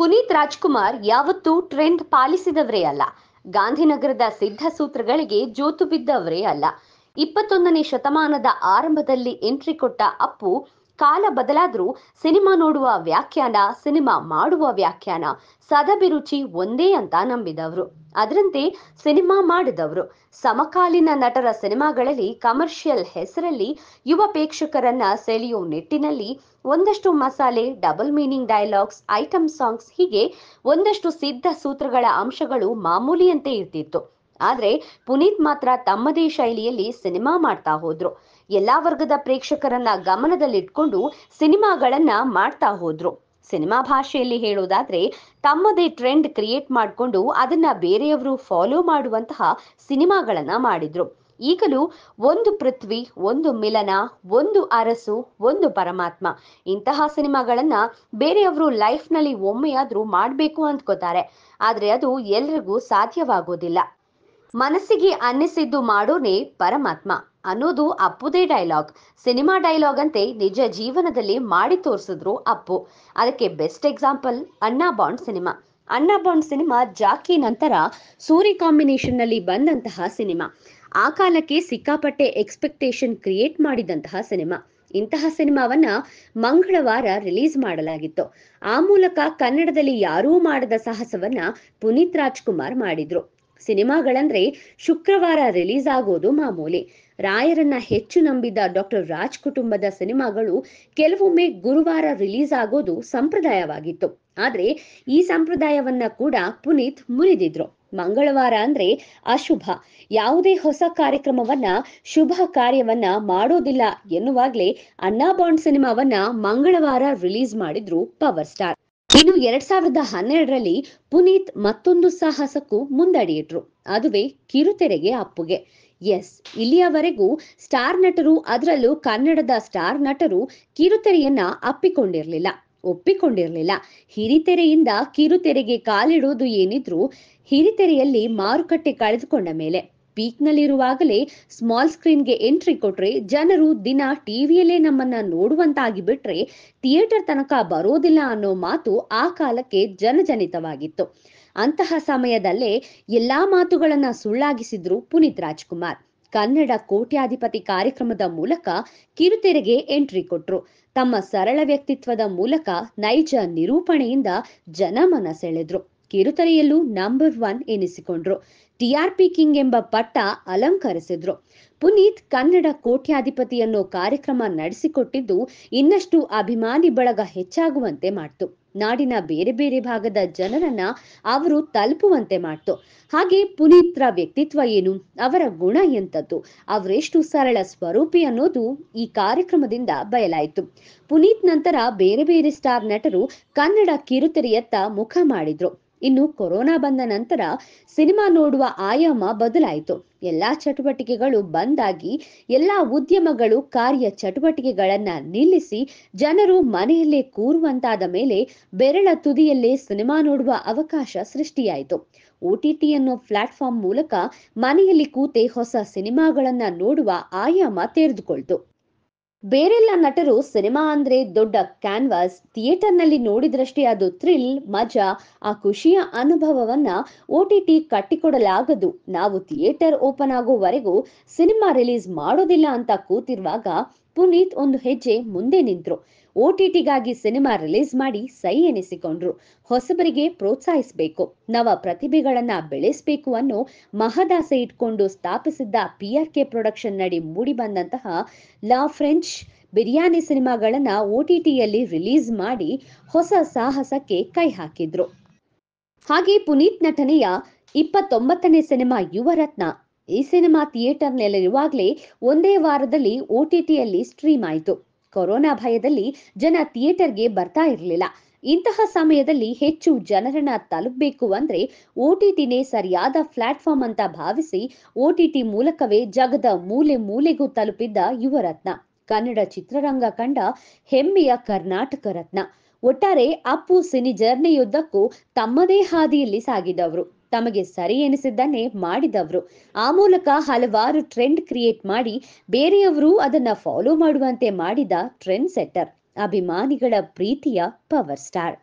ಪುನೀತ್ ರಾಜ್ಕುಮಾರ್ ಯಾವತ್ತೂ ಟ್ರೆಂಡ್ ಪಾಲಿಸಿದವರೇ ಅಲ್ಲ ಗಾಂಧಿನಗರದ ಸಿದ್ಧ ಸೂತ್ರಗಳಿಗೆ ಜೋತು ಬಿದ್ದವರೇ ಅಲ್ಲ ಇಪ್ಪತ್ತೊಂದನೇ ಶತಮಾನದ ಆರಂಭದಲ್ಲಿ ಎಂಟ್ರಿ ಕೊಟ್ಟ ಅಪ್ಪು ಕಾಲ ಬದಲಾದರೂ ಸಿನಿಮಾ ನೋಡುವ ವ್ಯಾಖ್ಯಾನ ಸಿನಿಮಾ ಮಾಡುವ ವ್ಯಾಖ್ಯಾನ ಸದಭಿರುಚಿ ಒಂದೇ ಅಂತ ನಂಬಿದವರು ಅದರಂತೆ ಸಿನಿಮಾ ಮಾಡಿದವರು ಸಮಕಾಲೀನ ನಟರ ಸಿನಿಮಾಗಳಲ್ಲಿ ಕಮರ್ಷಿಯಲ್ ಹೆಸರಲ್ಲಿ ಯುವ ಪ್ರೇಕ್ಷಕರನ್ನ ಸೆಳೆಯುವ ನಿಟ್ಟಿನಲ್ಲಿ ಒಂದಷ್ಟು ಮಸಾಲೆ double meaning dialogues item songs ಹೀಗೆ ಒಂದಷ್ಟು ಸಿದ್ಧ ಸೂತ್ರಗಳ ಅಂಶಗಳು ಮಾಮೂಲಿಯಂತೆ ಇರ್ತಿತ್ತು ಆದ್ರೆ ಪುನೀತ್ ಮಾತ್ರ ತಮ್ಮದೇ ಶೈಲಿಯಲ್ಲಿ ಸಿನಿಮಾ ಮಾಡ್ತಾ ಹೋದ್ರು ಎಲ್ಲಾ ವರ್ಗದ ಪ್ರೇಕ್ಷಕರನ್ನ ಗಮನದಲ್ಲಿಟ್ಕೊಂಡು ಸಿನಿಮಾಗಳನ್ನ ಮಾಡ್ತಾ ಹೋದ್ರು ಸಿನಿಮಾ ಭಾಷೆಯಲ್ಲಿ ಹೇಳೋದಾದ್ರೆ ತಮ್ಮದೇ ಟ್ರೆಂಡ್ ಕ್ರಿಯೇಟ್ ಮಾಡಿಕೊಂಡು ಅದನ್ನ ಬೇರೆಯವರು ಫಾಲೋ ಮಾಡುವಂತಹ ಸಿನಿಮಾಗಳನ್ನ ಮಾಡಿದ್ರು ಈಗಲೂ ಒಂದು ಪೃಥ್ವಿ ಒಂದು ಮಿಲನ ಒಂದು ಅರಸು ಒಂದು ಪರಮಾತ್ಮ ಇಂತಹ ಸಿನಿಮಾಗಳನ್ನ ಬೇರೆಯವರು ಲೈಫ್ನಲ್ಲಿ ಒಮ್ಮೆಯಾದ್ರೂ ಮಾಡಬೇಕು ಅಂದ್ಕೋತಾರೆ ಆದ್ರೆ ಅದು ಎಲ್ರಿಗೂ ಸಾಧ್ಯವಾಗೋದಿಲ್ಲ ಮನಸ್ಸಿಗೆ ಅನ್ನಿಸಿದ್ದು ಮಾಡೋನೆ ಪರಮಾತ್ಮ ಅನ್ನೋದು ಅಪ್ಪುದೇ ಡೈಲಾಗ್ ಸಿನಿಮಾ ಡೈಲಾಗ್ ಅಂತೆ ನಿಜ ಜೀವನದಲ್ಲಿ ಮಾಡಿ ತೋರಿಸಿದ್ರು ಅಪ್ಪು ಅದಕ್ಕೆ best example Anna Bond cinema Anna Bond cinema Jackie ನಂತರ ಸೂರಿ ಕಾಂಬಿನೇಷನ್ ನಲ್ಲಿ ಬಂದಂತಹ ಸಿನಿಮಾ ಆ ಕಾಲಕ್ಕೆ ಸಿಕ್ಕಾಪಟ್ಟೆ ಎಕ್ಸ್ಪೆಕ್ಟೇಷನ್ ಕ್ರಿಯೇಟ್ ಮಾಡಿದಂತಹ ಸಿನಿಮಾ ಇಂತಹ ಸಿನಿಮಾವನ್ನ ಮಂಗಳವಾರ ರಿಲೀಸ್ ಮಾಡಲಾಗಿತ್ತು ಆ ಮೂಲಕ ಕನ್ನಡದಲ್ಲಿ ಯಾರೂ ಮಾಡದ ಸಾಹಸವನ್ನ ಪುನೀತ್ ರಾಜ್ಕುಮಾರ್ ಮಾಡಿದ್ರು ಸಿನಿಮಾಗಳಂದ್ರೆ ಶುಕ್ರವಾರ ರಿಲೀಸ್ ಆಗೋದು ಮಾಮೂಲಿ ರಾಯರನ್ನ ಹೆಚ್ಚು ನಂಬಿದ ಡಾಕ್ಟರ್ ರಾಜ್ ಕುಟುಂಬದ ಸಿನಿಮಾಗಳು ಕೆಲವೊಮ್ಮೆ ಗುರುವಾರ ರಿಲೀಸ್ ಆಗೋದು ಸಂಪ್ರದಾಯವಾಗಿತ್ತು ಆದ್ರೆ ಈ ಸಂಪ್ರದಾಯವನ್ನ ಕೂಡ ಪುನೀತ್ ಮುರಿದಿದ್ರು ಮಂಗಳವಾರ ಅಂದ್ರೆ ಅಶುಭ ಯಾವುದೇ ಹೊಸ ಕಾರ್ಯಕ್ರಮವನ್ನ ಶುಭ ಕಾರ್ಯವನ್ನ ಮಾಡೋದಿಲ್ಲ ಎನ್ನುವಾಗ್ಲೇ ಅಣ್ಣಾ ಬಾಂಡ್ ಸಿನಿಮಾವನ್ನ ಮಂಗಳವಾರ ರಿಲೀಸ್ ಮಾಡಿದ್ರು ಪವರ್ ಸ್ಟಾರ್ ಇನ್ನು ಎರಡ್ ಸಾವಿರದ ಹನ್ನೆರಡರಲ್ಲಿ ಪುನೀತ್ ಮತ್ತೊಂದು ಸಾಹಸಕ್ಕೂ ಮುಂದಡಿಯಿಟ್ರು ಅದುವೇ ಕಿರುತೆರೆಗೆ ಅಪ್ಪುಗೆ ಎಸ್ ಇಲ್ಲಿಯವರೆಗೂ ಸ್ಟಾರ್ ನಟರು ಅದರಲ್ಲೂ ಕನ್ನಡದ ಸ್ಟಾರ್ ನಟರು ಕಿರುತೆರೆಯನ್ನ ಅಪ್ಪಿಕೊಂಡಿರ್ಲಿಲ್ಲ ಒಪ್ಪಿಕೊಂಡಿರಲಿಲ್ಲ ಹಿರಿತೆರೆಯಿಂದ ಕಿರುತೆರೆಗೆ ಕಾಲಿಡೋದು ಏನಿದ್ರು ಹಿರಿತೆರೆಯಲ್ಲಿ ಮಾರುಕಟ್ಟೆ ಕಳೆದುಕೊಂಡ ಮೇಲೆ ನಲ್ಲಿರುವಾಗಲೇ ಸ್ಮಾಲ್ ಸ್ಕ್ರೀನ್ಗೆ ಎಂಟ್ರಿ ಕೊಟ್ರೆ ಜನರು ದಿನ ಟಿವಿಯಲ್ಲೇ ನಮ್ಮನ್ನ ನೋಡುವಂತಾಗಿ ಬಿಟ್ರೆ ಥಿಯೇಟರ್ ತನಕ ಬರೋದಿಲ್ಲ ಅನ್ನೋ ಮಾತು ಆ ಕಾಲಕ್ಕೆ ಜನಜನಿತವಾಗಿತ್ತು ಅಂತಹ ಸಮಯದಲ್ಲೇ ಎಲ್ಲಾ ಮಾತುಗಳನ್ನ ಸುಳ್ಳಾಗಿಸಿದ್ರು ಪುನೀತ್ ರಾಜ್ಕುಮಾರ್ ಕನ್ನಡ ಕೋಟ್ಯಾಧಿಪತಿ ಕಾರ್ಯಕ್ರಮದ ಮೂಲಕ ಕಿರುತೆರೆಗೆ ಎಂಟ್ರಿ ಕೊಟ್ರು ತಮ್ಮ ಸರಳ ವ್ಯಕ್ತಿತ್ವದ ಮೂಲಕ ನೈಜ ನಿರೂಪಣೆಯಿಂದ ಜನಮನ ಸೆಳೆದ್ರು ಕಿರುತೆರೆಯಲ್ಲೂ ನಂಬರ್ ಒನ್ ಎನಿಸಿಕೊಂಡ್ರು ಟಿಆರ್ಪಿ ಕಿಂಗ್ ಎಂಬ ಪಟ್ಟ ಅಲಂಕರಿಸಿದ್ರು ಪುನೀತ್ ಕನ್ನಡ ಕೋಟ್ಯಾಧಿಪತಿ ಅನ್ನೋ ಕಾರ್ಯಕ್ರಮ ನಡೆಸಿಕೊಟ್ಟಿದ್ದು ಇನ್ನಷ್ಟು ಅಭಿಮಾನಿ ಬಳಗ ಹೆಚ್ಚಾಗುವಂತೆ ಮಾಡ್ತು ನಾಡಿನ ಬೇರೆ ಬೇರೆ ಭಾಗದ ಜನರನ್ನ ಅವರು ತಲುಪುವಂತೆ ಮಾಡ್ತು ಹಾಗೆ ಪುನೀತ್ರ ವ್ಯಕ್ತಿತ್ವ ಏನು ಅವರ ಗುಣ ಎಂಥದ್ದು ಅವರೆಷ್ಟು ಸರಳ ಸ್ವರೂಪಿ ಅನ್ನೋದು ಈ ಕಾರ್ಯಕ್ರಮದಿಂದ ಬಯಲಾಯಿತು ಪುನೀತ್ ನಂತರ ಬೇರೆ ಬೇರೆ ಸ್ಟಾರ್ ನಟರು ಕನ್ನಡ ಕಿರುತೆರೆಯತ್ತ ಮುಖ ಮಾಡಿದ್ರು ಇನ್ನು ಕೊರೋನಾ ಬಂದ ನಂತರ ಸಿನಿಮಾ ನೋಡುವ ಆಯಾಮ ಬದಲಾಯಿತು ಎಲ್ಲಾ ಚಟುವಟಿಕೆಗಳು ಬಂದಾಗಿ ಎಲ್ಲಾ ಉದ್ಯಮಗಳು ಕಾರ್ಯ ಚಟುವಟಿಕೆಗಳನ್ನ ನಿಲ್ಲಿಸಿ ಜನರು ಮನೆಯಲ್ಲೇ ಕೂರುವಂತಾದ ಮೇಲೆ ಬೆರಳ ತುದಿಯಲ್ಲೇ ಸಿನಿಮಾ ನೋಡುವ ಅವಕಾಶ ಸೃಷ್ಟಿಯಾಯಿತು ಓಟಿಟಿ ಅನ್ನೋ ಪ್ಲಾಟ್ಫಾರ್ಮ್ ಮೂಲಕ ಮನೆಯಲ್ಲಿ ಕೂತೆ ಹೊಸ ಸಿನಿಮಾಗಳನ್ನ ನೋಡುವ ಆಯಾಮ ತೆರೆದುಕೊಳ್ತು ಬೇರೆಲ್ಲ ನಟರು ಸಿನಿಮಾ ಅಂದ್ರೆ ದೊಡ್ಡ ಕ್ಯಾನ್ವಾಸ್ ಥಿಯೇಟರ್ ನಲ್ಲಿ ನೋಡಿದ್ರಷ್ಟೇ ಅದು ಥ್ರಿಲ್ ಮಜಾ ಆ ಖುಷಿಯ ಅನುಭವವನ್ನ ಒ ಟಿ ಟಿ ಕಟ್ಟಿಕೊಡಲಾಗದು ನಾವು ಥಿಯೇಟರ್ ಓಪನ್ ಆಗೋವರೆಗೂ ಸಿನಿಮಾ ರಿಲೀಸ್ ಮಾಡೋದಿಲ್ಲ ಅಂತ ಕೂತಿರುವಾಗ ಪುನೀತ್ ಒಂದು ಹೆಜ್ಜೆ ಮುಂದೆ ನಿಂತರು ಓಟಿಟಿಗಾಗಿ ಸಿನಿಮಾ ರಿಲೀಸ್ ಮಾಡಿ ಸೈ ಎನಿಸಿಕೊಂಡ್ರು ಹೊಸಬರಿಗೆ ಪ್ರೋತ್ಸಾಹಿಸಬೇಕು ನವ ಪ್ರತಿಭೆಗಳನ್ನ ಬೆಳೆಸಬೇಕು ಅನ್ನೋ ಮಹದಾಸೆ ಇಟ್ಕೊಂಡು ಸ್ಥಾಪಿಸಿದ್ದ ಪಿ ಆರ್ ಕೆ ಪ್ರೊಡಕ್ಷನ್ ನಡಿ ಮೂಡಿ ಬಂದಂತಹ ಲಾ ಫ್ರೆಂಚ್ ಬಿರಿಯಾನಿ ಸಿನಿಮಾಗಳನ್ನ ಓಟಿಟಿಯಲ್ಲಿ ರಿಲೀಸ್ ಮಾಡಿ ಹೊಸ ಸಾಹಸಕ್ಕೆ ಕೈ ಹಾಕಿದ್ರು ಹಾಗೆ ಪುನೀತ್ ನಟನೆಯ ಇಪ್ಪತ್ತೊಂಬತ್ತನೇ ಸಿನಿಮಾ ಯುವರತ್ನ ಈ ಸಿನಿಮಾ ಥಿಯೇಟರ್ ಥಿಯೇಟರ್ನಲ್ಲಿರುವಾಗಲೇ ಒಂದೇ ವಾರದಲ್ಲಿ ಓಟಿಟಿಯಲ್ಲಿ ಸ್ಟ್ರೀಮ್ ಆಯಿತು ಕೊರೋನಾ ಭಯದಲ್ಲಿ ಜನ ಥಿಯೇಟರ್ಗೆ ಬರ್ತಾ ಇರಲಿಲ್ಲ ಇಂತಹ ಸಮಯದಲ್ಲಿ ಹೆಚ್ಚು ಜನರನ್ನ ತಲುಪಬೇಕು ಅಂದ್ರೆ ಓಟಿಟಿನೇ ಸರಿಯಾದ ಪ್ಲಾಟ್ಫಾರ್ಮ್ ಅಂತ ಭಾವಿಸಿ ಓಟಿಟಿ ಮೂಲಕವೇ ಜಗದ ಮೂಲೆ ಮೂಲೆಗೂ ತಲುಪಿದ್ದ ಯುವರತ್ನ ಕನ್ನಡ ಚಿತ್ರರಂಗ ಕಂಡ ಹೆಮ್ಮೆಯ ಕರ್ನಾಟಕ ರತ್ನ ಒಟ್ಟಾರೆ ಅಪ್ಪು ಸಿನಿ ಜರ್ನಿಯುದ್ದಕ್ಕೂ ತಮ್ಮದೇ ಹಾದಿಯಲ್ಲಿ ಸಾಗಿದವರು ತಮಗೆ ಸರಿ ಎನಿಸಿದ್ದನ್ನೇ ಮಾಡಿದವರು ಆ ಮೂಲಕ ಹಲವಾರು ಟ್ರೆಂಡ್ ಕ್ರಿಯೇಟ್ ಮಾಡಿ ಬೇರೆಯವರು ಅದನ್ನ ಫಾಲೋ ಮಾಡುವಂತೆ ಮಾಡಿದ ಟ್ರೆಂಡ್ ಸೆಟ್ಟರ್ ಅಭಿಮಾನಿಗಳ ಪ್ರೀತಿಯ ಪವರ್ ಸ್ಟಾರ್